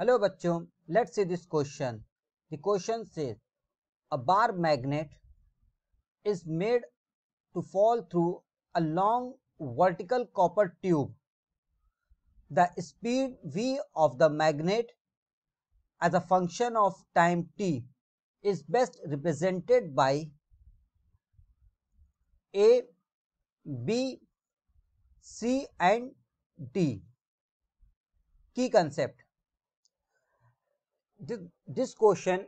Hello बच्चों let's see this question the question says a bar magnet is made to fall through a long vertical copper tube the speed v of the magnet as a function of time t is best represented by A B C and D की concept this question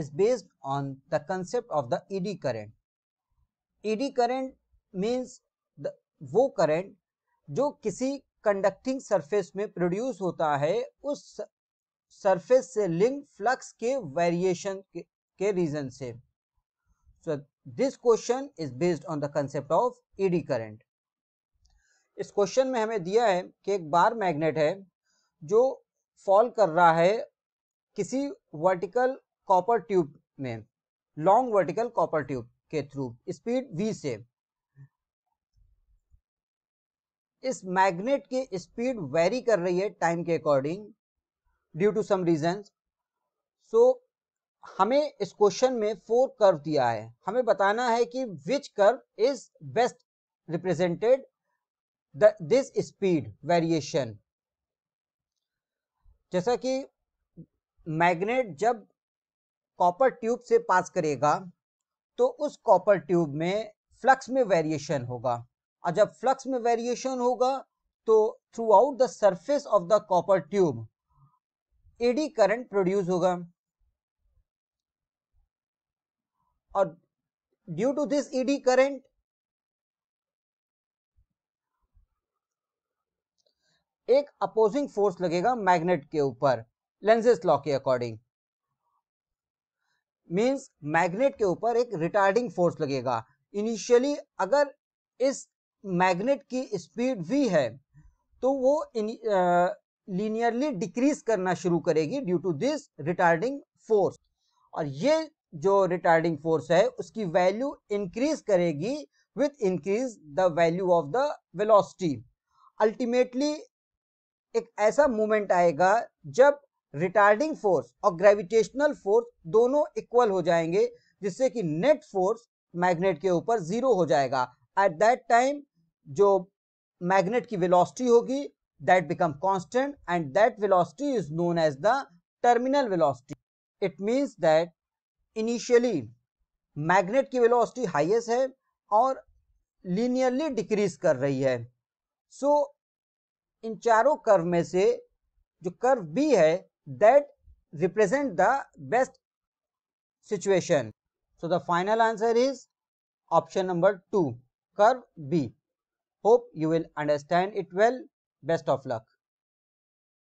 is based on the concept of the the eddy e current. Eddy current वो current जो किसी conducting surface में produce होता है उस surface से link flux के वेरिएशन के, रीजन से so this question is based on the concept of eddy current इस क्वेश्चन में हमें दिया है कि एक बार मैग्नेट है जो फॉल कर रहा है किसी वर्टिकल कॉपर ट्यूब में लॉन्ग वर्टिकल कॉपर ट्यूब के थ्रू स्पीड वी से इस मैग्नेट की स्पीड वेरी कर रही है टाइम के according due to some reason so हमें इस क्वेश्चन में फोर कर्व दिया है हमें बताना है कि which curve is best represented this speed variation जैसा कि मैग्नेट जब कॉपर ट्यूब से पास करेगा तो उस कॉपर ट्यूब में फ्लक्स में वेरिएशन होगा और जब फ्लक्स में वेरिएशन होगा तो throughout the surface of the copper tube eddy current produce होगा और due to this eddy current एक अपोजिंग फोर्स लगेगा मैग्नेट के ऊपर लेंसेज लॉ के अकॉर्डिंग मीन्स मैग्नेट के ऊपर एक रिटार्डिंग फोर्स लगेगा इनिशियली अगर इस मैग्नेट की स्पीड वी है तो वो लीनियरली डिक्रीज करना शुरू करेगी due to this retarding force और ये जो रिटार्डिंग फोर्स है उसकी वैल्यू इंक्रीज करेगी with increase the value of the velocity ultimately एक ऐसा मोमेंट आएगा जब रिटार्डिंग फोर्स और ग्रेविटेशनल फोर्स दोनों इक्वल हो जाएंगे जिससे कि नेट फोर्स मैग्नेट के ऊपर जीरो हो जाएगा एट दैट टाइम जो मैग्नेट की वेलोसिटी होगी that become constant and that velocity is known as the terminal velocity it means that initially magnet की वेलोसिटी हाईएस्ट है और लीनियरली डिक्रीज कर रही है सो so, इन चारों कर्व में से जो कर्व बी है that represent the best situation. So, the final answer is option number 2 curve B. Hope you will understand it well. Best of luck.